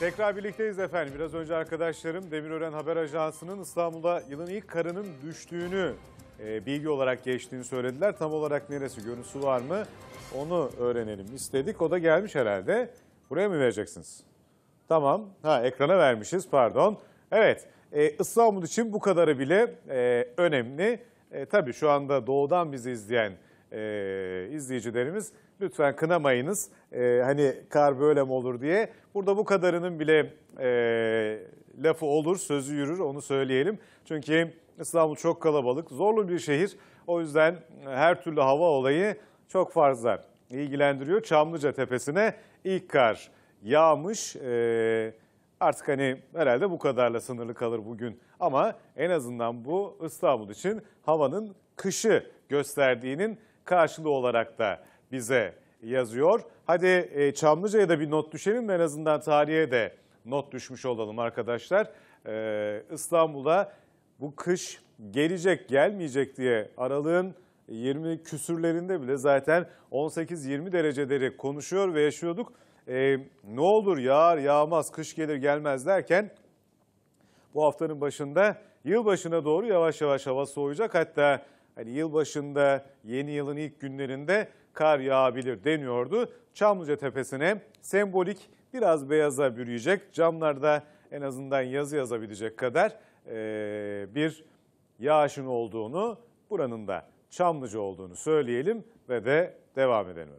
Tekrar birlikteyiz efendim. Biraz önce arkadaşlarım Demirören Haber Ajansı'nın İstanbul'da yılın ilk karının düştüğünü e, bilgi olarak geçtiğini söylediler. Tam olarak neresi, görüntüsü var mı onu öğrenelim istedik. O da gelmiş herhalde. Buraya mı vereceksiniz? Tamam. Ha ekrana vermişiz pardon. Evet e, İstanbul için bu kadarı bile e, önemli. E, tabii şu anda doğudan bizi izleyen e, izleyicilerimiz. Lütfen kınamayınız. E, hani kar böyle mi olur diye. Burada bu kadarının bile e, lafı olur, sözü yürür onu söyleyelim. Çünkü İstanbul çok kalabalık, zorlu bir şehir. O yüzden her türlü hava olayı çok fazla ilgilendiriyor. Çamlıca Tepesi'ne ilk kar yağmış. E, artık hani herhalde bu kadarla sınırlı kalır bugün. Ama en azından bu İstanbul için havanın kışı gösterdiğinin karşılığı olarak da bize yazıyor. Hadi e, Çamlıca'ya da bir not düşelim en azından tarihe de not düşmüş olalım arkadaşlar. E, İstanbul'a bu kış gelecek gelmeyecek diye aralığın 20 küsürlerinde bile zaten 18-20 dereceleri konuşuyor ve yaşıyorduk. E, ne olur yağar yağmaz kış gelir gelmez derken bu haftanın başında yılbaşına doğru yavaş yavaş hava soğuyacak. Hatta hani yılbaşında yeni yılın ilk günlerinde kar yağabilir deniyordu. Çamlıca Tepesi'ne sembolik biraz beyaza bürüyecek camlarda en azından yazı yazabilecek kadar e, bir yağışın olduğunu buranın da Çamlıca olduğunu söyleyelim ve de devam edelim.